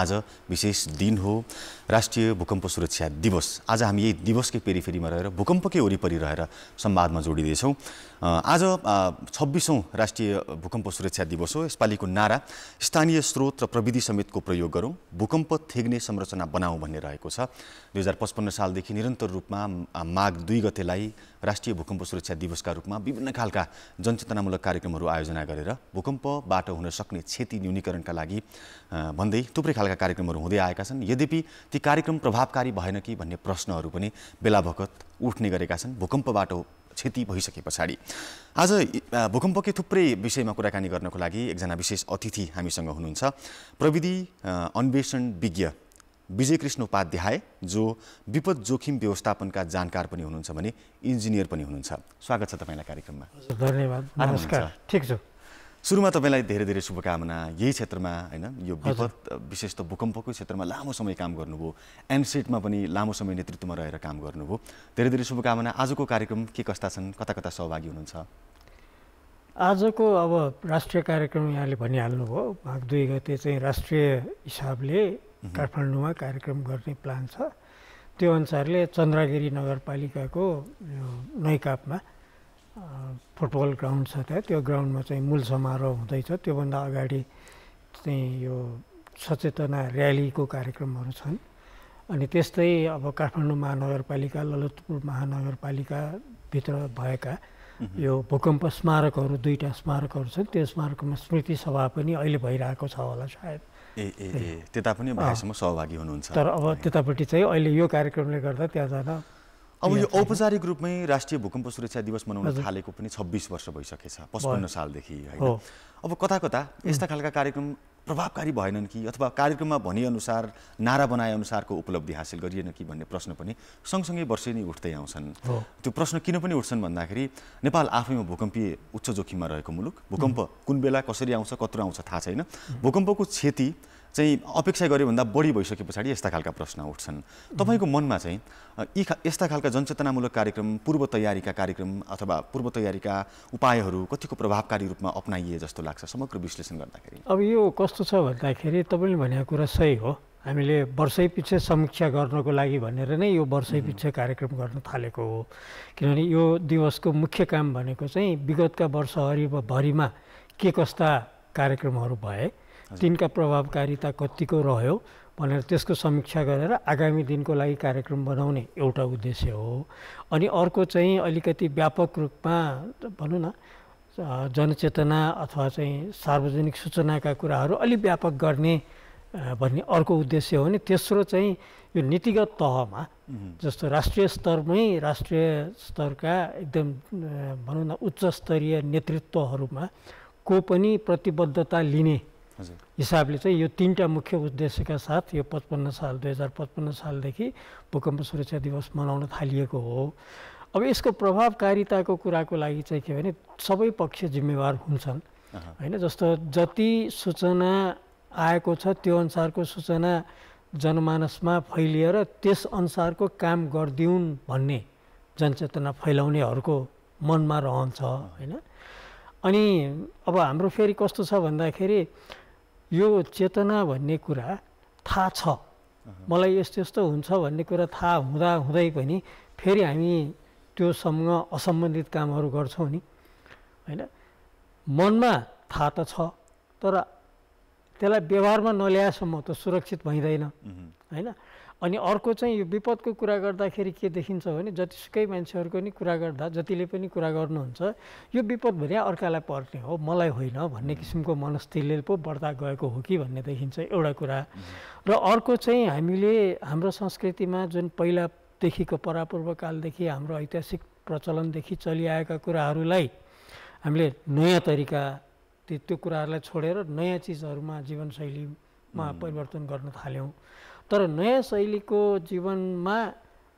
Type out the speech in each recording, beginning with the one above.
आज विशेष दिन हो राष्ट्रिय भूकम्प सुरक्षा दिवस आज हामी यही दिवसकै पेरिफेरीमा रहेर भूकम्पकै वरिपरि रहेर संवादमा जोडिँदैछौँ आज छब्बिसौँ राष्ट्रिय भूकम्प सुरक्षा दिवस हो यसपालिको नारा स्थानीय स्रोत र प्रविधि समेतको प्रयोग गरौँ भूकम्प थेग्ने संरचना बनाऊ भन्ने रहेको छ दुई हजार पचपन्न सालदेखि निरन्तर रूपमा माघ दुई गतेलाई राष्ट्रिय भूकम्प सुरक्षा दिवसका रूपमा विभिन्न खालका जनचेतनामूलक कार्यक्रमहरू आयोजना गरेर भूकम्पबाट हुन सक्ने क्षति न्यूनीकरणका लागि भन्दै थुप्रै खालका कार्यक्रमहरू हुँदै आएका छन् यद्यपि कार्यक्रम प्रभावकारी भएन कि भन्ने प्रश्नहरू पनि बेला उठ्ने गरेका छन् भूकम्पबाट क्षति भइसके पछाडि आज भूकम्पकै थुप्रै विषयमा कुराकानी गर्नको लागि एकजना विशेष अतिथि हामीसँग हुनुहुन्छ प्रविधि अन्वेषण विज्ञ विजय कृष्ण उपाध्याय जो विपद जोखिम व्यवस्थापनका जानकार पनि हुनुहुन्छ भने इन्जिनियर पनि हुनुहुन्छ स्वागत छ तपाईँलाई कार्यक्रममा धन्यवाद नमस्कार ठिक छ सुरुमा तपाईँलाई धेरै धेरै शुभकामना यही क्षेत्रमा होइन यो विपद विशेष त भूकम्पको क्षेत्रमा लामो समय काम गर्नुभयो एनसेटमा पनि लामो समय नेतृत्वमा रहेर काम गर्नुभयो धेरै धेरै शुभकामना आजको कार्यक्रम के कस्ता छन् कता कता सहभागी हुनुहुन्छ आजको अब राष्ट्रिय कार्यक्रम यहाँले भनिहाल्नुभयो भाग दुई गते चाहिँ राष्ट्रिय हिसाबले काठमाडौँमा कार्यक्रम गर्ने प्लान छ त्यो अनुसारले चन्द्रगिरी नगरपालिकाको नैकापमा फुटबल ग्राउन्ड छ त्यहाँ त्यो ग्राउन्डमा चाहिँ मूल समारोह हुँदैछ त्योभन्दा अगाडि चाहिँ यो सचेतना र्यालीको कार्यक्रमहरू छन् अनि त्यस्तै अब काठमाडौँ महानगरपालिका ललितपुर महानगरपालिकाभित्र भएका यो भूकम्प स्मारकहरू दुईवटा स्मारकहरू छन् त्यो स्मारकमा स्मृति सभा पनि अहिले भइरहेको छ होला सायद ए ए ए त्यता पनि सहभागी हुनुहुन्छ तर अब त्यतापट्टि चाहिँ अहिले यो कार्यक्रमले गर्दा त्यहाँ जान अब यो औपचारिक रूपमै राष्ट्रिय भूकम्प सुरक्षा दिवस मनाउन थालेको पनि छब्बिस वर्ष भइसकेछ पचपन्न सालदेखि होइन अब कता कता यस्ता खालका कार्यक्रम प्रभावकारी भएनन् कि अथवा कार्यक्रममा भनिअनुसार नारा बनाएअनुसारको उपलब्धि हासिल गरिएन कि भन्ने प्रश्न पनि सँगसँगै वर्षै नै उठ्दै आउँछन् त्यो प्रश्न किन पनि उठ्छन् भन्दाखेरि नेपाल आफैमा भूकम्पीय उच्च जोखिममा रहेको मुलुक भूकम्प कुन बेला कसरी आउँछ कत्रो आउँछ थाहा छैन भूकम्पको क्षति चाहिँ अपेक्षा गऱ्यो भन्दा बढी भइसके पछाडि यस्ता खालका प्रश्न उठ्छन् तपाईँको मनमा चाहिँ यी खा यस्ता खालका जनचेतनामूलक कार्यक्रम पूर्व तयारीका कार्यक्रम अथवा पूर्व तयारीका उपायहरू कतिको प्रभावकारी रूपमा अप्नाइए जस्तो लाग्छ समग्र विश्लेषण गर्दाखेरि अब यो कस्तो छ भन्दाखेरि तपाईँले भनेको कुरा सही हो हामीले वर्षै पछि समीक्षा गर्नको लागि भनेर नै यो वर्षै पछि कार्यक्रम गर्न थालेको हो किनभने यो दिवसको मुख्य काम भनेको चाहिँ विगतका वर्षभरि भरिमा के कस्ता कार्यक्रमहरू भए तिनका प्रभावकारिता कतिको रह्यो भनेर त्यसको समीक्षा गरेर आगामी दिनको लागि कार्यक्रम बनाउने एउटा उद्देश्य हो अनि अर्को चाहिँ अलिकति व्यापक रूपमा भनौँ न जनचेतना अथवा चाहिँ सार्वजनिक सूचनाका कुराहरू अलिक व्यापक गर्ने भन्ने अर्को उद्देश्य हो भने तेस्रो चाहिँ यो नीतिगत तहमा जस्तो राष्ट्रिय स्तरमै राष्ट्रिय स्तरका एकदम भनौँ न उच्च स्तरीय नेतृत्वहरूमा को पनि प्रतिबद्धता लिने हिसाबले चाहिँ यो तिनवटा मुख्य उद्देश्यका साथ यो पचपन्न साल दुई हजार पचपन्न सालदेखि भूकम्प सुरक्षा दिवस मनाउन थालिएको हो अब यसको प्रभावकारिताको कुराको लागि चाहिँ के भने सबै पक्ष जिम्मेवार हुन्छन् होइन जस्तो जति सूचना आएको छ त्यो अनुसारको सूचना जनमानसमा फैलिएर त्यस अनुसारको काम गरिदिउन् भन्ने जनचेतना फैलाउनेहरूको मनमा रहन्छ होइन अनि अब हाम्रो फेरि कस्तो छ भन्दाखेरि यो चेतना भन्ने कुरा थाहा छ मलाई यस्तो यस्तो हुन्छ भन्ने कुरा थाहा हुँदा हुँदै पनि फेरि हामी त्योसँग असम्बन्धित कामहरू गर्छौँ नि होइन मनमा थाहा त छ तर त्यसलाई व्यवहारमा नल्याएसम्म त सुरक्षित भइँदैन होइन अनि अर्को चाहिँ यो विपदको कुरा गर्दाखेरि के देखिन्छ भने जतिसुकै मान्छेहरूको नि कुरा गर्दा जतिले पनि कुरा गर्नुहुन्छ यो विपद भने अर्कालाई पर्ने हो मलाई होइन भन्ने mm-hmm. किसिमको मनस्थितिले पो बढ्दा गएको हो कि भन्ने देखिन्छ एउटा कुरा mm-hmm. र अर्को चाहिँ हामीले हाम्रो संस्कृतिमा जुन पहिलादेखिको परापूर्वकालदेखि हाम्रो ऐतिहासिक प्रचलनदेखि चलिआएका कुराहरूलाई हामीले नयाँ तरिका त्यो कुराहरूलाई छोडेर नयाँ चिजहरूमा जीवनशैलीमा mm-hmm. परिवर्तन गर्न थाल्यौँ तर नयाँ शैलीको जीवनमा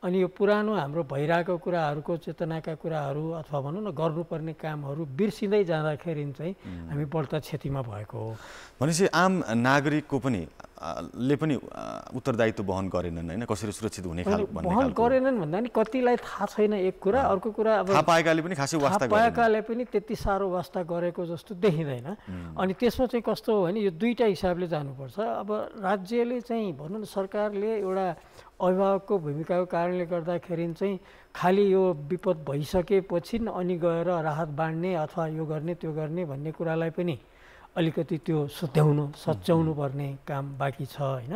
अनि यो पुरानो हाम्रो भइरहेको कुराहरूको चेतनाका कुराहरू अथवा भनौँ न गर्नुपर्ने कामहरू बिर्सिँदै जाँदाखेरि चाहिँ हामी बढ्ता क्षतिमा भएको हो भनेपछि आम नागरिकको पनि ले पनि उत्तरदायित्व बहन गरेनन् होइन कसरी सुरक्षित हुने खालको बहन गरेनन् भन्दा नि कतिलाई थाहा छैन एक कुरा अर्को कुरा अब थाहा पाएकाले पनि खासै वास्ता पाएकाले पनि त्यति साह्रो वास्ता गरेको जस्तो देखिँदैन अनि त्यसमा चाहिँ कस्तो हो भने यो दुईवटा हिसाबले जानुपर्छ अब राज्यले चाहिँ भनौँ न सरकारले एउटा अभिभावकको भूमिकाको कारणले गर्दाखेरि चाहिँ खालि यो विपद भइसकेपछि अनि गएर राहत बाँड्ने अथवा यो गर्ने त्यो गर्ने भन्ने कुरालाई पनि अलिकति त्यो सुत्याउनु सच्याउनु पर्ने काम बाँकी छ होइन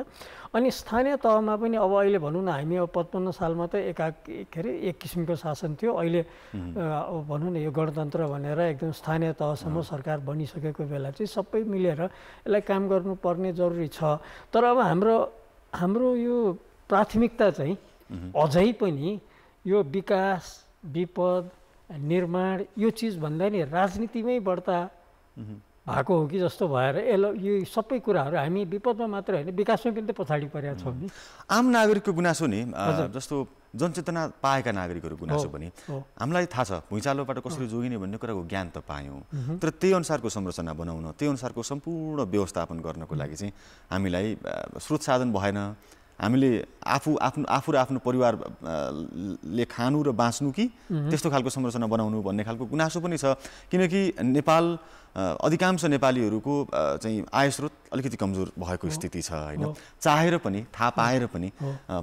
अनि स्थानीय तहमा पनि अब अहिले भनौँ न हामी अब पचपन्न सालमा त एका के अरे एक किसिमको शासन थियो अहिले अब भनौँ न यो गणतन्त्र भनेर एकदम स्थानीय तहसम्म सरकार बनिसकेको बेला चाहिँ सबै मिलेर यसलाई काम गर्नुपर्ने जरुरी छ तर अब हाम्रो हाम्रो यो प्राथमिकता चाहिँ अझै पनि यो विकास विपद निर्माण यो भन्दा नि राजनीतिमै बढ्ता भएको हो कि जस्तो भएर यसलाई यो सबै कुराहरू हामी विपदमा मात्र होइन विकासमा पनि त पछाडि परेका छौँ नि आम नागरिकको गुनासो नि जस्तो जनचेतना पाएका नागरिकहरू गुनासो पनि हामीलाई थाहा छ भुइँचालोबाट कसरी जोगिने भन्ने कुराको ज्ञान त पायौँ तर त्यही अनुसारको संरचना बनाउन त्यही अनुसारको सम्पूर्ण व्यवस्थापन गर्नको लागि चाहिँ हामीलाई स्रोत साधन भएन हामीले आफू आफ्नो आफू र आफ्नो परिवारले खानु र बाँच्नु कि त्यस्तो खालको संरचना बनाउनु भन्ने खालको गुनासो पनि छ किनकि नेपाल अधिकांश नेपालीहरूको चाहिँ आयस्रोत अलिकति कमजोर भएको स्थिति छ होइन चाहेर पनि थाहा पाएर पनि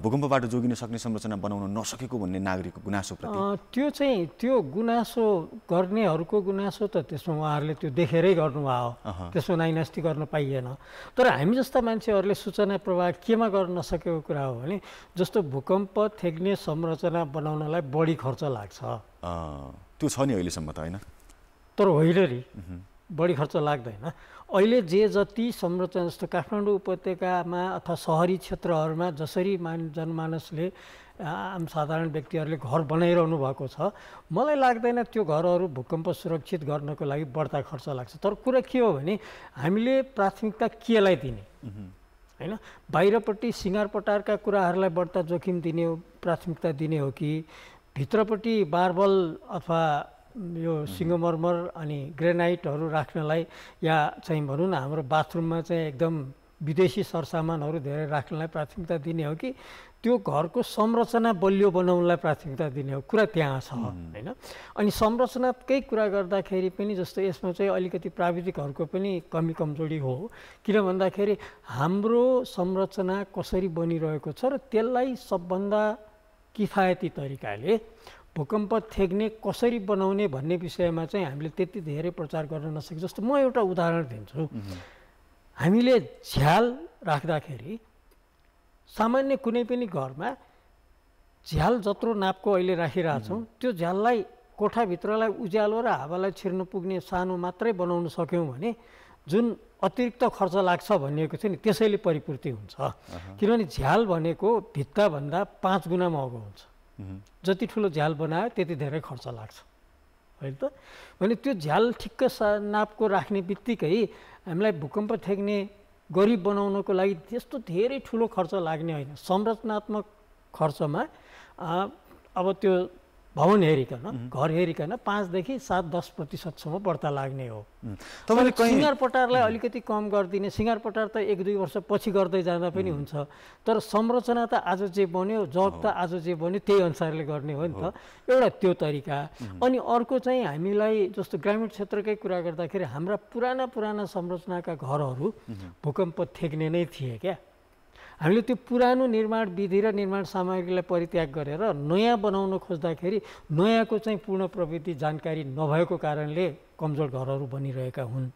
भूकम्पबाट जोगिन सक्ने संरचना बनाउन नसकेको भन्ने नागरिकको गुनासोप्रति त्यो चाहिँ त्यो गुनासो गर्नेहरूको गुनासो त त्यसमा उहाँहरूले त्यो देखेरै गर्नुभयो त्यसमा नाइनास्ती गर्न पाइएन तर हामी जस्ता मान्छेहरूले सूचना प्रवाह केमा गर्न नसकेको कुरा हो भने जस्तो भूकम्प थेग्ने संरचना बनाउनलाई बढी खर्च लाग्छ त्यो छ नि अहिलेसम्म त होइन तर होइन रे बढी खर्च लाग्दैन अहिले जे जति संरचना जस्तो काठमाडौँ उपत्यकामा अथवा सहरी क्षेत्रहरूमा जसरी मान जनमानसले आम साधारण व्यक्तिहरूले घर बनाइरहनु भएको छ मलाई लाग्दैन त्यो घरहरू भूकम्प सुरक्षित गर्नको लागि बढ्ता खर्च लाग्छ तर कुरा के हो भने हामीले प्राथमिकता केलाई दिने होइन बाहिरपट्टि पटारका कुराहरूलाई बढ्ता जोखिम दिने प्राथमिकता दिने हो कि भित्रपट्टि बारबल अथवा यो सिङ्गमर्मर अनि ग्रेनाइटहरू राख्नलाई या चाहिँ भनौँ न हाम्रो बाथरुममा चाहिँ एकदम विदेशी सरसामानहरू धेरै राख्नलाई प्राथमिकता दिने हो कि त्यो घरको संरचना बलियो बनाउनलाई प्राथमिकता दिने हो कुरा त्यहाँ छ होइन अनि संरचनाकै कुरा गर्दाखेरि पनि जस्तो यसमा चाहिँ अलिकति प्राविधिकहरूको पनि कमी कमजोरी हो किन भन्दाखेरि हाम्रो संरचना कसरी बनिरहेको छ र त्यसलाई सबभन्दा किफायती तरिकाले भूकम्प थेक्ने कसरी बनाउने भन्ने विषयमा चाहिँ हामीले त्यति धेरै प्रचार गर्न नसके जस्तो म एउटा उदाहरण दिन्छु हामीले झ्याल राख्दाखेरि सामान्य कुनै पनि घरमा झ्याल जत्रो नापको अहिले राखिरहेछौँ त्यो झ्याललाई कोठाभित्रलाई उज्यालो र हावालाई छिर्न पुग्ने सानो मात्रै बनाउन सक्यौँ भने जुन अतिरिक्त खर्च लाग्छ भनिएको थियो नि त्यसैले परिपूर्ति हुन्छ किनभने झ्याल भनेको भित्ताभन्दा पाँच गुणा महँगो हुन्छ जति ठुलो झ्याल बनायो त्यति धेरै खर्च लाग्छ होइन त भने त्यो झ्याल ठिक्क सा नापको राख्ने बित्तिकै हामीलाई भूकम्प ठेक्ने गरिब बनाउनको लागि त्यस्तो धेरै ठुलो खर्च लाग्ने होइन संरचनात्मक खर्चमा अब त्यो भवन हेरिकन घर हेरिकन पाँचदेखि सात दस प्रतिशतसम्म बढ्ता लाग्ने हो तपाईँले सिँगार पटारलाई अलिकति कम गरिदिने सिँगार पटार त एक दुई वर्ष पछि गर्दै जाँदा पनि हुन्छ तर संरचना त आज जे बन्यो जब त आज जे बन्यो त्यही अनुसारले गर्ने हो नि त एउटा त्यो तरिका अनि अर्को चाहिँ हामीलाई जस्तो ग्रामीण क्षेत्रकै कुरा गर्दाखेरि हाम्रा पुराना पुराना संरचनाका घरहरू भूकम्प थेक्ने नै थिए क्या हामीले त्यो पुरानो निर्माण विधि र निर्माण सामग्रीलाई परित्याग गरेर नयाँ बनाउन खोज्दाखेरि नयाँको चाहिँ पूर्ण प्रविधि जानकारी नभएको कारणले कमजोर घरहरू बनिरहेका हुन्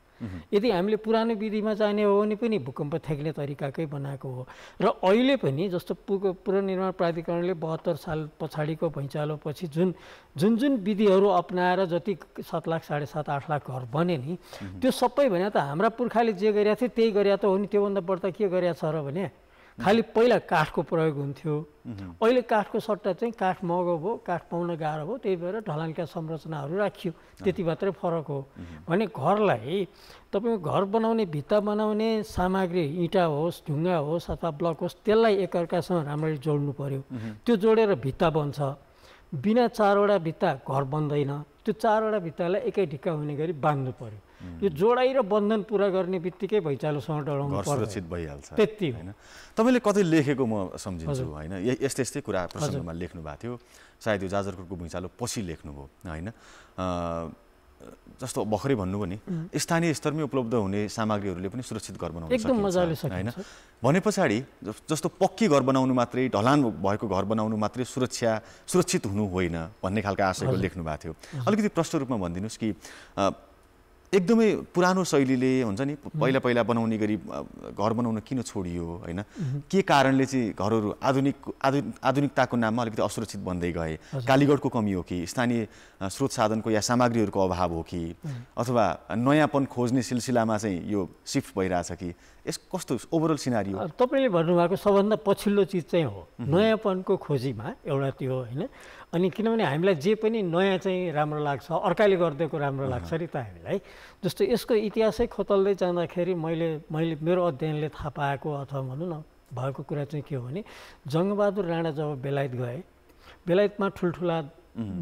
यदि हामीले पुरानो विधिमा जाने हो भने पनि भूकम्प थ्याक्ने तरिकाकै बनाएको हो र अहिले पनि जस्तो पु पुनर्निर्माण प्राधिकरणले बहत्तर साल पछाडिको भैँचालोपछि जुन जुन जुन विधिहरू अप्नाएर जति सात लाख साढे सात आठ लाख घर बने नि त्यो सबै भने त हाम्रा पुर्खाले जे गरेका थिए त्यही गरेका त हो नि त्योभन्दा बढ्दा के गरेका छ र भने खालि पहिला काठको प्रयोग हुन्थ्यो अहिले काठको सट्टा चाहिँ काठ महँगो भयो काठ पाउन गाह्रो भयो त्यही भएर ढलानका संरचनाहरू राखियो त्यति मात्रै फरक हो भने घरलाई तपाईँको घर बनाउने भित्ता बनाउने सामग्री इँटा होस् ढुङ्गा होस् अथवा ब्लक होस् त्यसलाई एकअर्कासँग राम्ररी जोड्नु पऱ्यो त्यो जोडेर भित्ता बन्छ बिना चारवटा भित्ता घर बन्दैन त्यो चारवटा भित्तालाई एकै ढिक्का हुने गरी बाँध्नु पऱ्यो यो जोडाइ र बन्धन पुरा गर्ने बित्तिकै भैँचालोसँग डराउनु सुरक्षित भइहाल्छ त्यति होइन तपाईँले कतै लेखेको म सम्झिन्छु होइन यस्तै यस्तै कुरा प्रसङ्गमा लेख्नु भएको थियो सायद यो जाजरकोटको भुइँचालो पछि लेख्नुभयो होइन जस्तो भर्खरै भन्नुभयो नि स्थानीय स्तरमै उपलब्ध हुने सामग्रीहरूले पनि सुरक्षित घर बनाउनु एकदम मजाले होइन भने पछाडि जस्तो पक्की घर बनाउनु मात्रै ढलान भएको घर बनाउनु मात्रै सुरक्षा सुरक्षित हुनु होइन भन्ने खालको आशयको लेख्नु भएको थियो अलिकति प्रष्ट रूपमा भनिदिनुहोस् कि एकदमै पुरानो शैलीले हुन्छ नि पहिला पहिला बनाउने गरी घर बनाउन किन छोडियो होइन के कारणले चाहिँ घरहरू आधुनिक आधु आधुनिकताको नाममा अलिकति असुरक्षित बन्दै गए कालीगढको कमी हो कि स्थानीय स्रोत साधनको या सामग्रीहरूको अभाव हो कि अथवा नयाँपन खोज्ने सिलसिलामा चाहिँ यो सिफ्ट भइरहेछ कि यस कस्तो ओभरअल सिनारी तपाईँले भन्नुभएको सबभन्दा पछिल्लो चिज चाहिँ हो नयाँपनको खोजीमा एउटा त्यो होइन अनि किनभने हामीलाई जे पनि नयाँ चाहिँ राम्रो लाग्छ अर्काले गरिदिएको राम्रो लाग्छ नि त हामीलाई जस्तो यसको इतिहासै खोतल्दै जाँदाखेरि मैले मैले मेरो अध्ययनले थाहा पाएको अथवा भनौँ न भएको कुरा चाहिँ के हो भने जङ्गबहादुर राणा जब बेलायत गए बेलायतमा ठुल्ठुला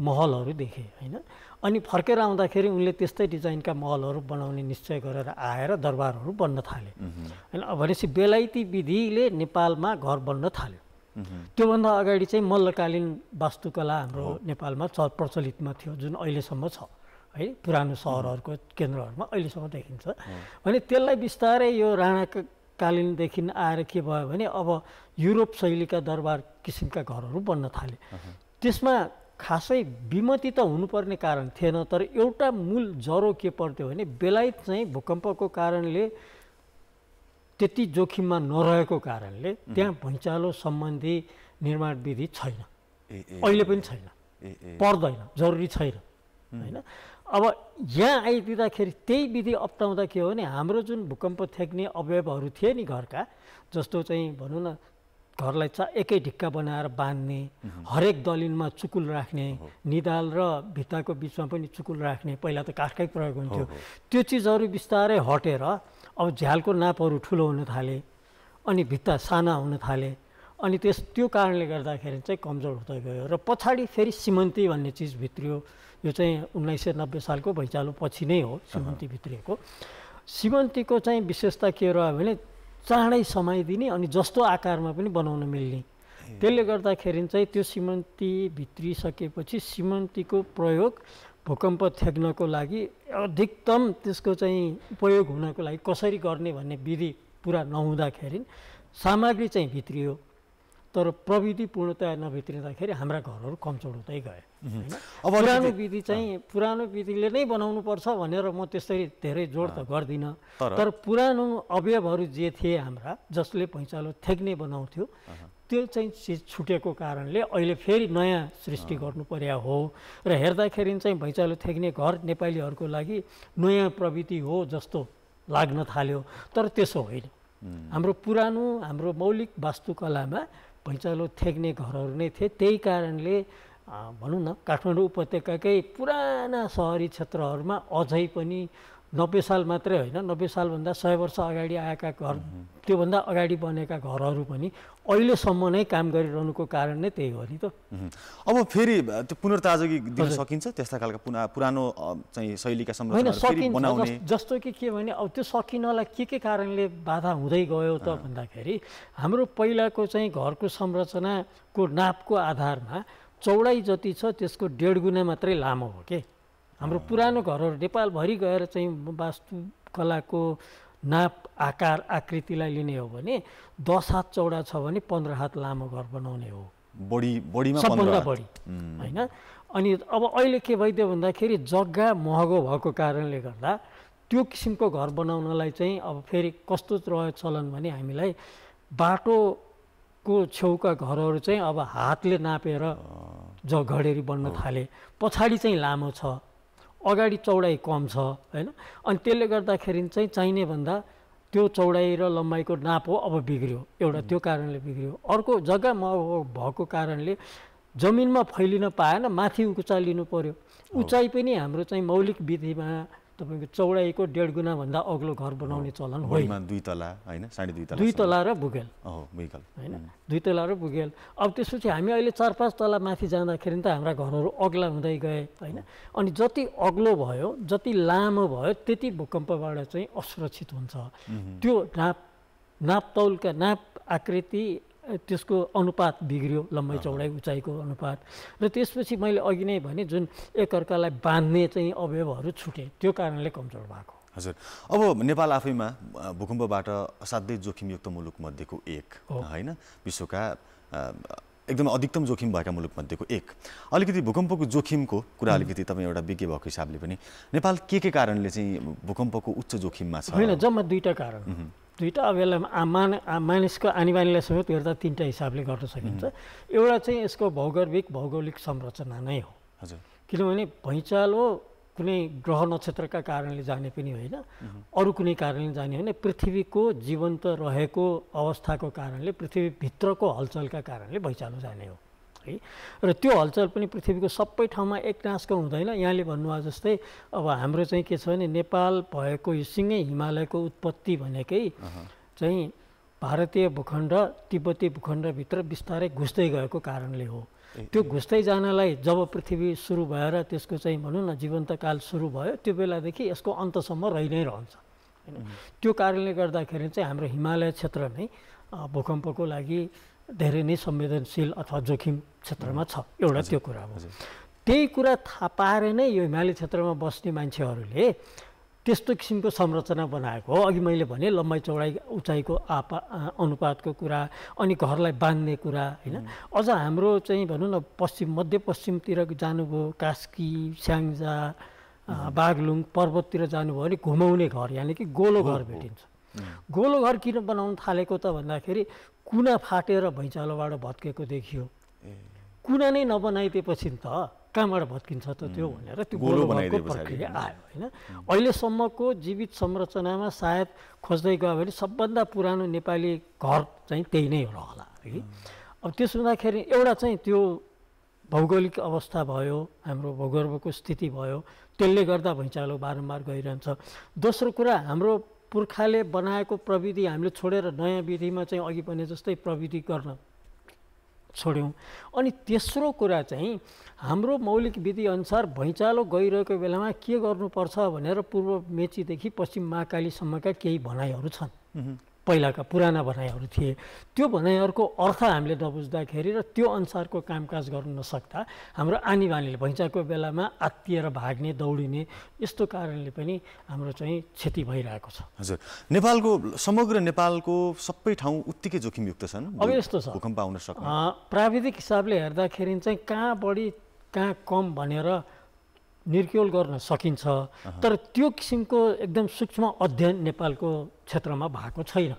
महलहरू देखेँ होइन अनि फर्केर आउँदाखेरि उनले त्यस्तै डिजाइनका महलहरू बनाउने निश्चय गरेर आएर दरबारहरू बन्न थाले होइन भनेपछि बेलायती विधिले नेपालमा घर बन्न थाल्यो त्योभन्दा अगाडि चाहिँ मल्लकालीन वास्तुकला हाम्रो नेपालमा च प्रचलितमा थियो जुन अहिलेसम्म छ है पुरानो सहरहरूको केन्द्रहरूमा अहिलेसम्म देखिन्छ भने त्यसलाई बिस्तारै यो राणा कालीनदेखि आएर के भयो भने अब युरोप शैलीका दरबार किसिमका घरहरू बन्न थाले त्यसमा खासै विमति त हुनुपर्ने कारण थिएन तर एउटा मूल ज्वरो के पर्थ्यो भने बेलायत चाहिँ भूकम्पको कारणले त्यति जोखिममा नरहेको कारणले त्यहाँ भैँचालो सम्बन्धी निर्माण विधि छैन अहिले पनि छैन पर्दैन जरुरी छैन होइन अब यहाँ आइदिँदाखेरि त्यही विधि अप्नाउँदा के हो भने हाम्रो जुन भूकम्प थ्याक्ने अवयवहरू थिए नि घरका जस्तो चाहिँ भनौँ न घरलाई चा एकै ढिक्का बनाएर बाँध्ने हरेक दलिनमा चुकुल राख्ने निदाल र भित्ताको बिचमा पनि चुकुल राख्ने पहिला त काठकै प्रयोग हुन्थ्यो त्यो चिजहरू बिस्तारै हटेर अब झ्यालको नापहरू ठुलो हुन थाले अनि भित्ता साना हुन थाले अनि त्यस त्यो कारणले गर्दाखेरि चाहिँ कमजोर हुँदै गयो र पछाडि फेरि सिमन्ती भन्ने चिज भित्रियो यो चाहिँ उन्नाइस सय नब्बे सालको भैँचालो पछि नै हो सिमन्ती भित्रिएको सिमन्तीको चाहिँ विशेषता के रह्यो भने चाँडै समय दिने अनि जस्तो आकारमा पनि बनाउन मिल्ने त्यसले गर्दाखेरि चाहिँ त्यो सिमन्ती भित्रिसकेपछि सिमन्तीको प्रयोग भूकम्प थ्याक्नको लागि अधिकतम त्यसको चाहिँ उपयोग हुनको लागि कसरी गर्ने भन्ने विधि पुरा नहुँदाखेरि सामग्री चाहिँ भित्रियो तर प्रविधि पूर्णतया नभित्रिँदाखेरि हाम्रा घरहरू कमजोर हुँदै गए अब पुरानो विधि चाहिँ पुरानो विधिले नै बनाउनु पर्छ भनेर म त्यसरी धेरै जोड त गर्दिनँ तर पुरानो अवयवहरू जे थिए हाम्रा जसले पैँचालो थ्याक्ने बनाउँथ्यो त्यो चाहिँ चिज छुटेको कारणले अहिले फेरि नयाँ सृष्टि गर्नु पर्या हो र हेर्दाखेरि चाहिँ भैँचालो थेक्ने घर नेपालीहरूको लागि नयाँ प्रविधि हो जस्तो लाग्न थाल्यो तर त्यसो होइन हाम्रो पुरानो हाम्रो मौलिक वास्तुकलामा भैँचालो थ्याक्ने घरहरू नै थिए त्यही कारणले भनौँ न काठमाडौँ उपत्यकाकै पुराना सहरी क्षेत्रहरूमा अझै पनि नब्बे साल मात्रै होइन नब्बे सालभन्दा सय वर्ष अगाडि आएका घर त्योभन्दा अगाडि बनेका घरहरू पनि अहिलेसम्म नै काम गरिरहनुको कारण नै त्यही हो नि त अब फेरि त्यो पुनर्ताजगी दिन सकिन्छ त्यस्ता खालका पुना पुरानो चाहिँ शैलीका बनाउने जस्तो कि के भने अब त्यो सकिनलाई के के कारणले बाधा हुँदै गयो त भन्दाखेरि हाम्रो पहिलाको चाहिँ घरको संरचनाको नापको आधारमा चौडाइ जति छ त्यसको डेढ गुना मात्रै लामो हो कि हाम्रो पुरानो घरहरू नेपालभरि गएर चाहिँ वास्तुकलाको नाप आकार आकृतिलाई लिने हो भने दस हात चौडा छ भने पन्ध्र हात लामो घर बनाउने हो बढी बढी सबभन्दा बढी होइन अनि अब अहिले के भइदियो भन्दाखेरि जग्गा महँगो भएको कारणले गर्दा त्यो किसिमको घर बनाउनलाई चाहिँ अब फेरि कस्तो रह्यो चलन भने हामीलाई बाटोको छेउका घरहरू चाहिँ अब हातले नापेर ज घडेरी बन्न थाले पछाडि चाहिँ लामो छ अगाडि चौडाइ कम छ होइन अनि त्यसले गर्दाखेरि चाहिँ चाहिने भन्दा त्यो चौडाइ र लम्बाइको नापो अब बिग्रियो एउटा त्यो कारणले बिग्रियो अर्को जग्गा भएको कारणले जमिनमा फैलिन पाएन माथि उचालिनु पर्यो उचाइ पनि हाम्रो चाहिँ मौलिक विधिमा तपाईँको चौडाइको डेढ गुणाभन्दा अग्लो घर बनाउने चलन होइन दुई तला होइन साढे दुई तला दुई तला र भुगेल होइन दुई तला र भुगेल अब त्यसपछि हामी अहिले चार पाँच तला माथि जाँदाखेरि त हाम्रा घरहरू अग्ला हुँदै गए होइन अनि जति अग्लो भयो जति लामो भयो त्यति भूकम्पबाट चाहिँ असुरक्षित हुन्छ त्यो नाप नाप नापतौलका नाप आकृति त्यसको अनुपात बिग्रियो लम्बाइ चौडाइ उचाइको अनुपात र त्यसपछि मैले अघि नै भने जुन एकअर्कालाई बाँध्ने चाहिँ अवयवहरू छुटे त्यो कारणले कमजोर भएको हजुर अब नेपाल आफैमा भूकम्पबाट असाध्यै जोखिमयुक्त मुलुकमध्येको एक होइन विश्वका एकदमै अधिकतम जोखिम भएका मुलुकमध्येको एक अलिकति भूकम्पको जोखिमको कुरा अलिकति तपाईँ एउटा विज्ञ भएको हिसाबले पनि नेपाल के के कारणले चाहिँ भूकम्पको उच्च जोखिममा छ होइन जम्मा दुईवटा कारण दुईवटा अवयवलाई मान मानिसको आनी बानीलाई समेत गर्दा तिनवटा हिसाबले गर्न सकिन्छ एउटा चाहिँ यसको भौगर्भिक भौगोलिक संरचना नै हो हजुर किनभने भैँचालो कुनै ग्रह नक्षत्रका कारणले जाने पनि होइन अरू कुनै कारणले जाने होइन पृथ्वीको जीवन्त रहेको अवस्थाको कारणले पृथ्वीभित्रको हलचलका कारणले भैँचालो जाने हो है र त्यो हलचल पनि पृथ्वीको सबै ठाउँमा एकनासको हुँदैन यहाँले भन्नुभयो जस्तै अब हाम्रो चाहिँ के छ भने नेपाल भएको यो सिँगै हिमालयको उत्पत्ति भनेकै चाहिँ भारतीय भूखण्ड तिब्बती भूखण्डभित्र बिस्तारै घुस्दै गएको कारणले हो त्यो घुस्दै जानलाई जब पृथ्वी सुरु भएर त्यसको चाहिँ भनौँ न जीवन्तकाल सुरु भयो त्यो बेलादेखि यसको अन्तसम्म रहि नै रहन्छ होइन त्यो कारणले गर्दाखेरि चाहिँ हाम्रो हिमालय क्षेत्र नै भूकम्पको लागि धेरै नै संवेदनशील अथवा जोखिम क्षेत्रमा छ एउटा त्यो कुरा हो त्यही कुरा थाहा पाएर नै यो हिमाली क्षेत्रमा बस्ने मान्छेहरूले त्यस्तो किसिमको संरचना बनाएको हो अघि मैले भने लम्बाइ चौडाइ उचाइको आपा अनुपातको कुरा अनि घरलाई बाँध्ने कुरा होइन अझ हाम्रो चाहिँ भनौँ न पश्चिम मध्यपश्चिमतिर जानुभयो कास्की स्याङ्जा बागलुङ पर्वततिर जानुभयो भने घुमाउने घर यानि कि गोलो घर भेटिन्छ गोलो घर किन बनाउन थालेको त भन्दाखेरि कुना फाटेर भैँचालोबाट भत्केको देखियो कुना नै नबनाइदिएपछि त कहाँबाट भत्किन्छ त त्यो भनेर त्यो गोलो बनाएको प्रक्रिया आयो होइन अहिलेसम्मको जीवित संरचनामा सायद खोज्दै गयो भने सबभन्दा पुरानो नेपाली घर चाहिँ त्यही नै रहला है अब त्यस हुँदाखेरि एउटा चाहिँ त्यो भौगोलिक अवस्था भयो हाम्रो भूगर्भको स्थिति भयो त्यसले गर्दा भैँचालो बारम्बार गइरहन्छ दोस्रो कुरा हाम्रो पुर्खाले बनाएको प्रविधि हामीले छोडेर नयाँ विधिमा चाहिँ अघि भने जस्तै प्रविधि गर्न छोड्यौँ अनि तेस्रो कुरा चाहिँ हाम्रो मौलिक विधिअनुसार भैँचालो गइरहेको बेलामा के गर्नुपर्छ भनेर पूर्व मेचीदेखि पश्चिम महाकालीसम्मका केही भनाइहरू छन् पहिलाका पुराना भनाइहरू थिए त्यो भनाइहरूको अर्थ हामीले नबुझ्दाखेरि र त्यो अनुसारको कामकाज गर्नु नसक्दा हाम्रो आनी बानीले भैँचाको बेलामा आत्तिएर भाग्ने दौडिने यस्तो कारणले पनि हाम्रो चाहिँ क्षति भइरहेको छ हजुर नेपालको समग्र नेपालको सबै ठाउँ उत्तिकै जोखिमयुक्त छन् अब यस्तो छ भूकम्प आउन सक्छ प्राविधिक हिसाबले हेर्दाखेरि चाहिँ कहाँ बढी कहाँ कम भनेर निर्कोल गर्न सकिन्छ तर त्यो किसिमको एकदम सूक्ष्म अध्ययन नेपालको क्षेत्रमा भएको छैन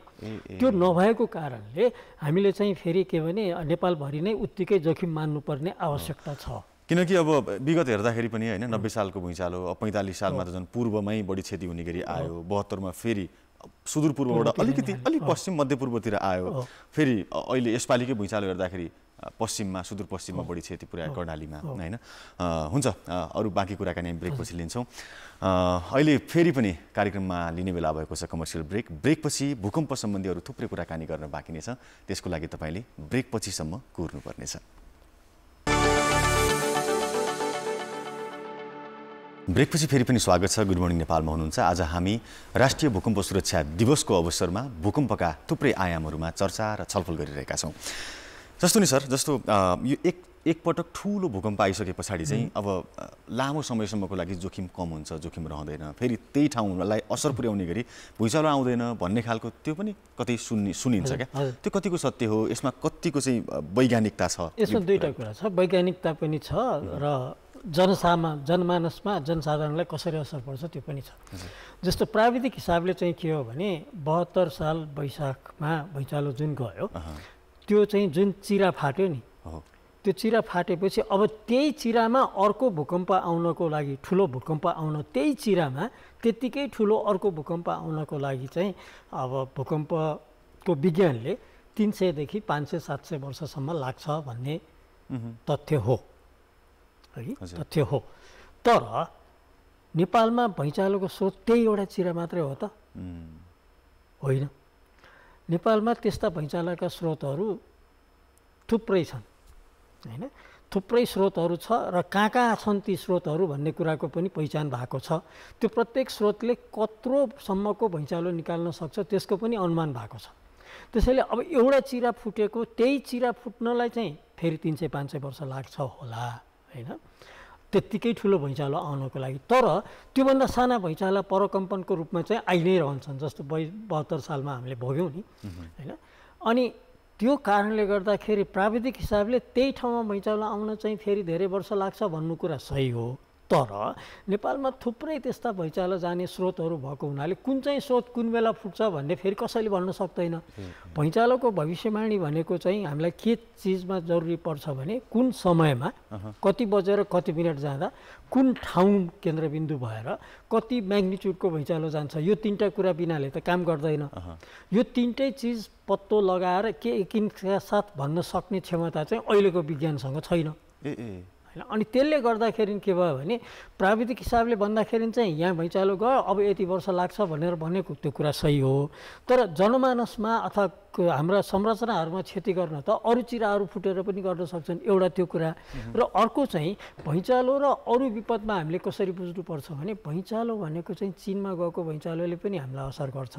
त्यो नभएको कारणले हामीले चाहिँ फेरि के भने नेपालभरि नै उत्तिकै जोखिम मान्नुपर्ने आवश्यकता छ किनकि अब विगत हेर्दाखेरि पनि होइन नब्बे सालको भुइँचालो पैँतालिस सालमा त झन् पूर्वमै बढी क्षति हुने गरी आयो बहत्तरमा फेरि सुदूरपूर्वबाट अलिकति अलिक पश्चिम मध्यपूर्वतिर आयो फेरि अहिले यसपालिकै भुइँचालो हेर्दाखेरि पश्चिममा सुदूरपश्चिममा बढी क्षति पुरा कर्णालीमा होइन हुन्छ अरू बाँकी कुराकानी ब्रेकपछि लिन्छौँ अहिले फेरि पनि कार्यक्रममा लिने बेला भएको छ कमर्सियल ब्रेक ब्रेकपछि भूकम्प सम्बन्धी अरू थुप्रै कुराकानी गर्न बाँकी नै छ त्यसको लागि तपाईँले ब्रेकपछिसम्म कुर्नुपर्नेछ ब्रेकपछि फेरि पनि स्वागत छ गुड मर्निङ नेपालमा हुनुहुन्छ आज हामी राष्ट्रिय भूकम्प सुरक्षा दिवसको अवसरमा भूकम्पका थुप्रै आयामहरूमा चर्चा र छलफल गरिरहेका छौँ जस्तो नि सर जस्तो यो एक एकपटक ठुलो भूकम्प आइसके पछाडि चाहिँ अब लामो समयसम्मको लागि जोखिम कम हुन्छ जोखिम रहँदैन फेरि त्यही ठाउँलाई असर पुर्याउने गरी भुइँचालो आउँदैन भन्ने खालको त्यो पनि कतै सुनि सुनिन्छ क्या त्यो कतिको सत्य हो यसमा कतिको चाहिँ वैज्ञानिकता छ यसमा दुईवटा कुरा छ वैज्ञानिकता पनि छ र जनसामा जनमानसमा जनसाधारणलाई कसरी असर पर्छ त्यो पनि छ जस्तो प्राविधिक हिसाबले चाहिँ के हो भने बहत्तर साल वैशाखमा भुइँचालो जुन गयो त्यो चाहिँ जुन चिरा फाट्यो नि त्यो चिरा फाटेपछि अब त्यही चिरामा अर्को भूकम्प आउनको लागि ठुलो भूकम्प आउन त्यही चिरामा त्यत्तिकै ठुलो अर्को भूकम्प आउनको लागि चाहिँ अब भूकम्पको विज्ञानले तिन सयदेखि पाँच सय सात सय वर्षसम्म लाग्छ भन्ने तथ्य हो है तथ्य हो तर नेपालमा भैँचालोको स्रोत त्यही एउटा चिरा मात्रै हो त होइन नेपालमा त्यस्ता भैँचालाका स्रोतहरू थुप्रै छन् होइन थुप्रै स्रोतहरू छ र कहाँ कहाँ छन् ती स्रोतहरू भन्ने कुराको पनि पहिचान भएको छ त्यो प्रत्येक स्रोतले कत्रोसम्मको भैँचालो निकाल्न सक्छ त्यसको पनि अनुमान भएको छ त्यसैले अब एउटा चिरा फुटेको त्यही चिरा फुट्नलाई चाहिँ फेरि तिन सय पाँच सय वर्ष लाग्छ होला होइन त्यत्तिकै ठुलो भैँचालो आउनको लागि तर त्योभन्दा साना भैँचाला परकम्पनको रूपमा चाहिँ आइ नै रहन्छन् जस्तो बै बहत्तर सालमा हामीले भोग्यौँ नि होइन अनि त्यो कारणले गर्दाखेरि प्राविधिक हिसाबले त्यही ठाउँमा भैँचालो आउन चाहिँ फेरि धेरै वर्ष लाग्छ भन्नु कुरा सही हो तर नेपालमा थुप्रै त्यस्ता भैँचालो जाने स्रोतहरू भएको हुनाले कुन चाहिँ स्रोत कुन बेला फुट्छ भन्ने फेरि कसैले भन्न सक्दैन भैँचालोको भविष्यवाणी भनेको चाहिँ हामीलाई के चिजमा जरुरी पर्छ भने कुन समयमा कति बजेर कति मिनट जाँदा कुन ठाउँ केन्द्रबिन्दु भएर कति म्याग्निच्युडको भैँचालो जान्छ यो तिनवटा कुरा बिनाले त काम गर्दैन यो तिनटै चिज पत्तो लगाएर के एकिनका साथ भन्न सक्ने क्षमता चाहिँ अहिलेको विज्ञानसँग छैन होइन अनि त्यसले गर्दाखेरि के भयो भने प्राविधिक हिसाबले भन्दाखेरि चाहिँ यहाँ भैँचालो गयो अब यति वर्ष लाग्छ भनेर भनेको त्यो कुरा सही हो तर जनमानसमा अथवा हाम्रा संरचनाहरूमा क्षति गर्न त अरू चिराहरू फुटेर पनि गर्न सक्छन् एउटा त्यो कुरा र अर्को चाहिँ भैँचालो र अरू विपदमा हामीले कसरी बुझ्नुपर्छ भने भैँचालो भनेको चाहिँ चिनमा गएको भैँचालोले पनि हामीलाई असर गर्छ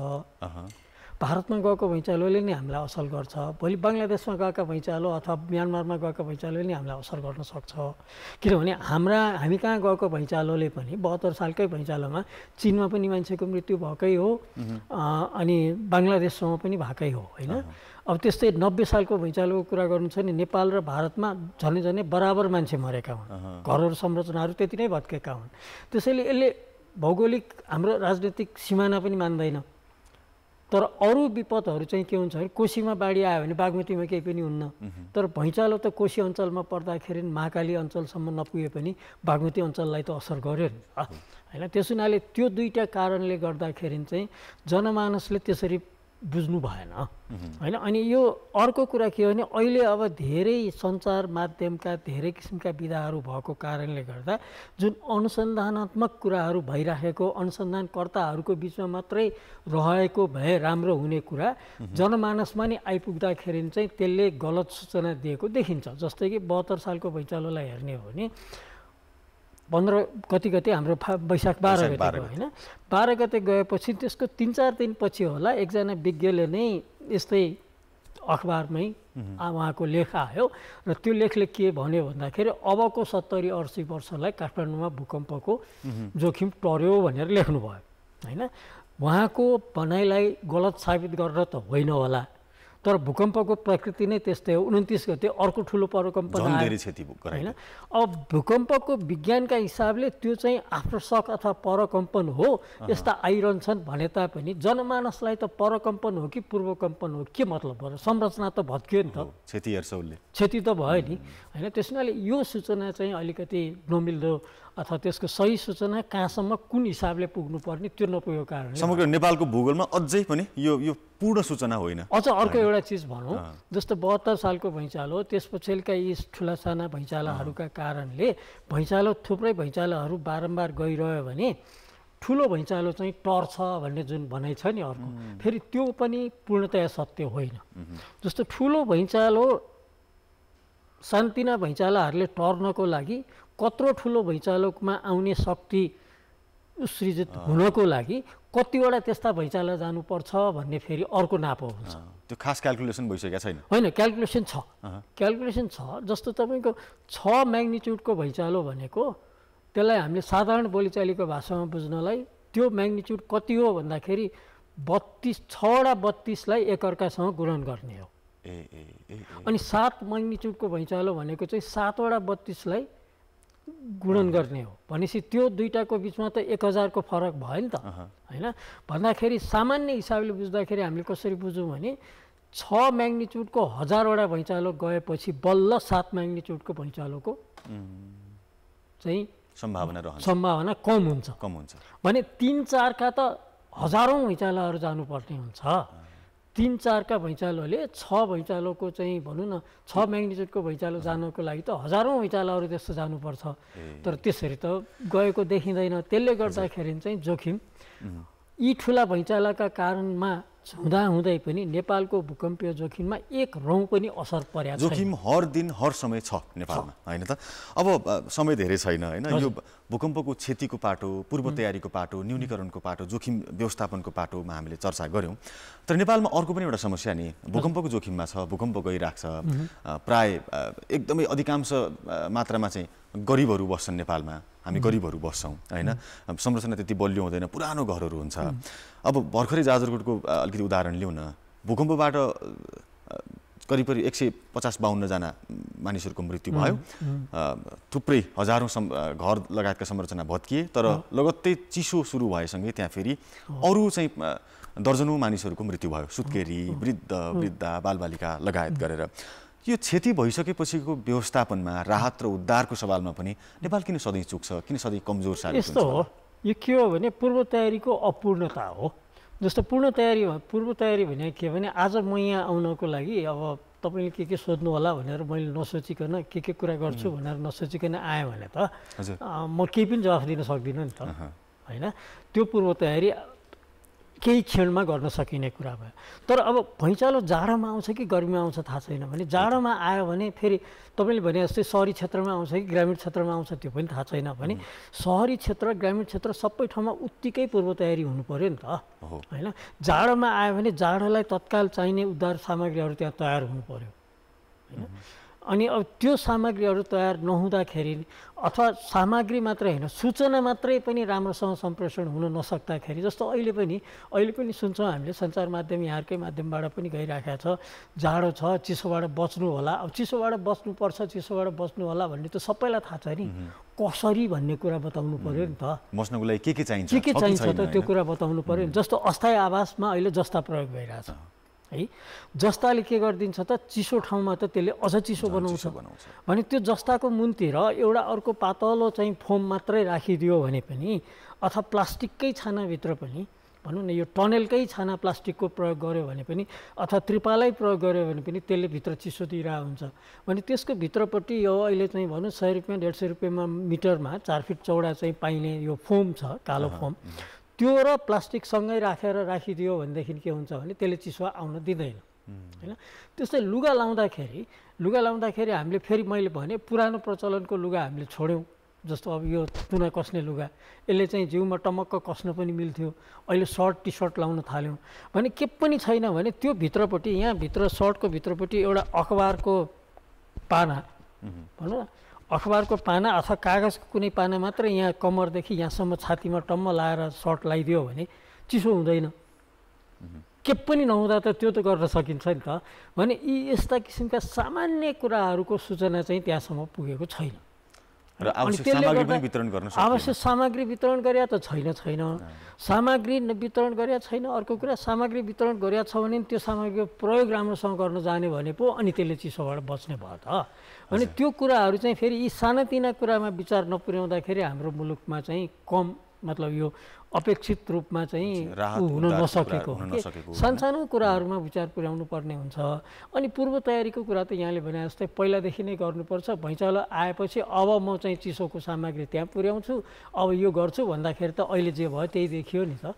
भारतमा गएको भैँचालोले नै हामीलाई असर गर्छ भोलि बङ्गलादेशमा गएका भैँचालो अथवा म्यानमारमा गएको भैँचालोले नै हामीलाई असर गर्न सक्छ किनभने हाम्रा हामी कहाँ गएको भैँचालोले पनि बहत्तर सालकै भैँचालोमा चिनमा पनि मान्छेको मृत्यु भएकै हो अनि बङ्गलादेशसम्म पनि भएकै हो होइन अब त्यस्तै नब्बे सालको भैँचालोको कुरा गर्नु छ भने नेपाल र भारतमा झनै झनै बराबर मान्छे मरेका हुन् घरहरू संरचनाहरू त्यति नै भत्केका हुन् त्यसैले यसले भौगोलिक हाम्रो राजनीतिक सिमाना पनि मान्दैन तर अरू विपदहरू चाहिँ के हुन्छ भने कोसीमा बाढी आयो भने बागमतीमा केही पनि हुन्न तर भैँचालो त कोसी अञ्चलमा पर्दाखेरि महाकाली अञ्चलसम्म नपुगे पनि बागमती अञ्चललाई त असर गर्यो नि होइन त्यस हुनाले त्यो दुईवटा कारणले गर्दाखेरि चाहिँ जनमानसले त्यसरी बुझ्नु भएन होइन अनि यो अर्को कुरा के हो भने अहिले अब धेरै सञ्चार माध्यमका धेरै किसिमका विधाहरू भएको कारणले गर्दा जुन अनुसन्धानात्मक कुराहरू भइराखेको अनुसन्धानकर्ताहरूको बिचमा मात्रै रहेको भए राम्रो हुने कुरा जनमानसमा नै आइपुग्दाखेरि चाहिँ त्यसले गलत सूचना दिएको देखिन्छ जस्तै कि बहत्तर सालको भैँचालोलाई हेर्ने हो भने पन्ध्र कति गते हाम्रो फा वैशाख बाह्र गते होइन बाह्र गते गएपछि त्यसको तिन चार दिनपछि होला एकजना विज्ञले नै यस्तै अखबारमै उहाँको लेख आयो र त्यो लेखले के भन्यो भन्दाखेरि अबको सत्तरी असी वर्षलाई काठमाडौँमा भूकम्पको जोखिम टर्यो भनेर लेख्नुभयो होइन उहाँको भनाइलाई गलत साबित गर्न त होइन होला तर भूकम्पको प्रकृति नै त्यस्तै हो उन्तिस गते अर्को ठुलो भूकम्प होइन अब भूकम्पको विज्ञानका हिसाबले त्यो चाहिँ आफ्नो सक अथवा परकम्पन हो यस्ता आइरहन्छन् भने तापनि जनमानसलाई त परकम्पन हो कि पूर्वकम्पन हो के मतलब भयो संरचना त भत्कियो नि त क्षति हेर्छ उसले क्षति त भयो नि होइन त्यस यो सूचना चाहिँ अलिकति नमिल्दो अथवा त्यसको सही सूचना कहाँसम्म कुन हिसाबले पुग्नुपर्ने त्यो नपुगेको कारण समग्र नेपालको भूगोलमा अझै पनि यो यो पूर्ण सूचना होइन अझ अर्को एउटा चिज भनौँ जस्तो बहत्तर सालको भैँचालो त्यस पछिका यी ठुला साना भैँचालाहरूका कारणले भैँचालो थुप्रै भैँचालोहरू बारम्बार गइरह्यो भने ठुलो भैँचालो चाहिँ टर्छ भन्ने जुन भनाइ छ नि अर्को फेरि त्यो पनि पूर्णतया सत्य होइन जस्तो ठुलो भैँचालो सानतिना भैँचालाहरूले टर्नको लागि कत्रो ठुलो भैँचालोमा आउने शक्ति सृजित हुनको लागि कतिवटा त्यस्ता भैँचाला जानुपर्छ भन्ने फेरि अर्को नापो हुन्छ त्यो खास क्यालकुलेसन भइसकेको छैन होइन क्यालकुलेसन छ क्यालकुलेसन छ जस्तो तपाईँको छ म्याग्निच्युडको भैँचालो भनेको त्यसलाई हामीले साधारण बोलीचालीको भाषामा बुझ्नलाई त्यो म्याग्निच्युड कति हो भन्दाखेरि बत्तिस छवटा बत्तिसलाई एकअर्कासँग गुणन गर्ने हो अनि सात म्याग्निच्युडको भैँचालो भनेको चाहिँ सातवटा बत्तिसलाई गुणन गर्ने हो भनेपछि त्यो दुइटाको बिचमा त एक हजारको फरक भयो नि त होइन भन्दाखेरि सामान्य हिसाबले बुझ्दाखेरि हामीले कसरी बुझौँ भने छ म्याग्निच्युडको हजारवटा भैँचालो गएपछि बल्ल सात म्याग्निच्युडको भैँचालोको चाहिँ सम्भावना सम्भावना कम हुन्छ कम हुन्छ भने तिन चारका त हजारौँ भैँचालोहरू जानुपर्ने हुन्छ तिन चारका भैँचालोहरूले छ भैँचालोको चाहिँ भनौँ न छ म्याग्निच्युडको भैँचालो जानको लागि त हजारौँ भैँचालोहरू त्यस्तो जानुपर्छ तर त्यसरी त गएको देखिँदैन त्यसले गर्दाखेरि चाहिँ जोखिम यी ठुला भैँचालाका कारणमा हुँदाहुँदै पनि नेपालको भूकम्पीय जोखिममा एक रौँ पनि असर परेको जोखिम हर दिन हर समय छ नेपालमा होइन त अब समय धेरै छैन होइन यो भूकम्पको क्षतिको पाटो पूर्व तयारीको पाटो न्यूनीकरणको पाटो जोखिम व्यवस्थापनको पाटोमा हामीले चर्चा गऱ्यौँ तर नेपालमा अर्को पनि एउटा समस्या नि भूकम्पको जोखिममा छ भूकम्प गइरहेको छ प्राय एकदमै अधिकांश मात्रामा चाहिँ गरिबहरू बस्छन् नेपालमा हामी गरिबहरू बस्छौँ होइन संरचना त्यति बलियो हुँदैन पुरानो घरहरू हुन्छ अब भर्खरै जाजरकोटको अलिकति उदाहरण लिउँ न भूकम्पबाट करिब करिब एक सय पचास बाहन्नजना मानिसहरूको मृत्यु भयो थुप्रै हजारौँ घर लगायतका संरचना भत्किए तर लगत्तै चिसो सुरु भएसँगै त्यहाँ फेरि अरू चाहिँ दर्जनौँ मानिसहरूको मृत्यु भयो सुत्केरी वृद्ध वृद्धा बालबालिका लगायत गरेर यो क्षति भइसकेपछिको व्यवस्थापनमा राहत र उद्धारको सवालमा पनि नेपाल किन सधैँ चुक्छ किन सधैँ कमजोर साबित यस्तो हो यो के हो भने पूर्व तयारीको अपूर्णता हो जस्तो पूर्ण तयारी पूर्व तयारी भने के भने आज म यहाँ आउनको लागि अब तपाईँले के के सोध्नु होला भनेर मैले नसोचिकन के के कुरा गर्छु भनेर नसोचिकन आएँ भने त म केही पनि जवाफ दिन सक्दिनँ नि त होइन त्यो पूर्व तयारी केही क्षणमा गर्न सकिने कुरा भयो तर अब भैँचालो जाडोमा आउँछ कि गर्मीमा आउँछ थाहा छैन भने जाडोमा आयो भने फेरि तपाईँले भने जस्तै सहरी क्षेत्रमा आउँछ कि ग्रामीण क्षेत्रमा आउँछ त्यो पनि थाहा छैन भने सहरी क्षेत्र ग्रामीण क्षेत्र सबै ठाउँमा उत्तिकै पूर्व तयारी हुनु पऱ्यो नि त होइन जाडोमा आयो भने जाडोलाई तत्काल चाहिने उद्धार सामग्रीहरू त्यहाँ तयार हुनु पऱ्यो होइन अनि अब त्यो सामग्रीहरू तयार नहुँदाखेरि अथवा सामग्री मात्र होइन सूचना मात्रै पनि राम्रोसँग सम्प्रेषण हुन नसक्दाखेरि जस्तो अहिले पनि अहिले पनि सुन्छौँ हामीले सञ्चार माध्यम यहाँकै माध्यमबाट पनि गइराखेको छ जाडो छ चिसोबाट बच्नु होला अब चिसोबाट बच्नुपर्छ चिसोबाट बच्नु होला भन्ने त सबैलाई थाहा छ नि कसरी भन्ने कुरा बताउनु पऱ्यो नि त बस्नुको लागि के के चाहिन्छ के के चाहिन्छ त त्यो कुरा बताउनु पऱ्यो जस्तो अस्थायी आवासमा अहिले जस्ता प्रयोग भइरहेछ है जस्ताले के गरिदिन्छ त चिसो ठाउँमा त त्यसले अझ चिसो बनाउँछ भने त्यो जस्ताको मुनतिर एउटा अर्को पातलो चाहिँ फोम मात्रै राखिदियो भने पनि अथवा प्लास्टिककै छानाभित्र पनि भनौँ न यो टनेलकै छाना प्लास्टिकको प्रयोग गर्यो भने पनि अथवा त्रिपालै प्रयोग गर्यो भने पनि त्यसले भित्र चिसो दिइरहेको हुन्छ भने त्यसको भित्रपट्टि यो अहिले चाहिँ भनौँ सय रुपियाँ डेढ सय रुपियाँमा मिटरमा चार फिट चौडा चाहिँ पाइने यो फोम छ कालो फोम त्यो र प्लास्टिकसँगै राखेर राखिदियो भनेदेखि के हुन्छ भने त्यसले चिसो आउन दिँदैन होइन त्यस्तै लुगा लाउँदाखेरि लुगा लाउँदाखेरि हामीले फेरि मैले भने पुरानो प्रचलनको लुगा हामीले छोड्यौँ जस्तो अब यो तुना कस्ने लुगा यसले चाहिँ जिउमा टमक्क कस्न पनि मिल्थ्यो अहिले सर्ट टी सर्ट लाउन थाल्यौँ भने के पनि छैन भने त्यो भित्रपट्टि यहाँभित्र सर्टको भित्रपट्टि एउटा अखबारको पाना भनौँ न अखबारको पाना अथवा कागजको कुनै पाना मात्र यहाँ कम्मरदेखि यहाँसम्म छातीमा टम्म लाएर सर्ट लगाइदियो भने चिसो हुँदैन के पनि नहुँदा त त्यो त गर्न सकिन्छ नि त भने यी यस्ता किसिमका सामान्य कुराहरूको सूचना चाहिँ त्यहाँसम्म पुगेको छैन र आवश्यक सामग्री वितरण गरे त छैन छैन सामग्री वितरण गरे छैन अर्को कुरा सामग्री वितरण गरे छ भने त्यो सामग्रीको प्रयोग राम्रोसँग गर्न जाने भने पो अनि त्यसले चिसोबाट बच्ने भयो त अनि त्यो कुराहरू चाहिँ फेरि यी सानातिना कुरामा विचार नपुर्याउँदाखेरि हाम्रो मुलुकमा चाहिँ कम मतलब यो अपेक्षित रूपमा चाहिँ हुन नसकेको सानसानो कुराहरूमा विचार पुर्याउनु पर्ने हुन्छ अनि पूर्व तयारीको कुरा त यहाँले भने जस्तै पहिलादेखि नै गर्नुपर्छ भैँचालो आएपछि अब म चाहिँ चिसोको सामग्री त्यहाँ पुर्याउँछु अब यो गर्छु भन्दाखेरि त अहिले जे भयो त्यही देखियो नि त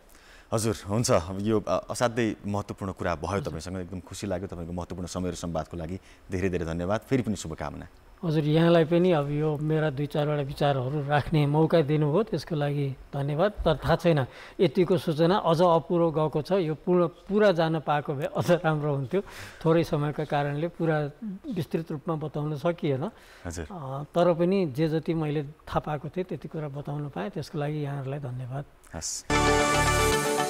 हजुर हुन्छ अब यो असाध्यै महत्त्वपूर्ण कुरा भयो तपाईँसँग एकदम खुसी लाग्यो तपाईँको महत्त्वपूर्ण समय र सम्वादको लागि धेरै धेरै धन्यवाद फेरि पनि शुभकामना हजुर यहाँलाई पनि अब यो मेरा दुई चारवटा विचारहरू राख्ने मौका दिनुभयो त्यसको लागि धन्यवाद तर थाहा छैन यतिको सूचना अझ अपुरो गएको छ यो पूर्ण पुरा जान पाएको भए अझ राम्रो हुन्थ्यो थोरै समयको कारणले पुरा विस्तृत रूपमा बताउन सकिएन हजुर तर पनि जे जति मैले थाहा पाएको थिएँ त्यति कुरा बताउन पाएँ त्यसको लागि यहाँहरूलाई धन्यवाद हस्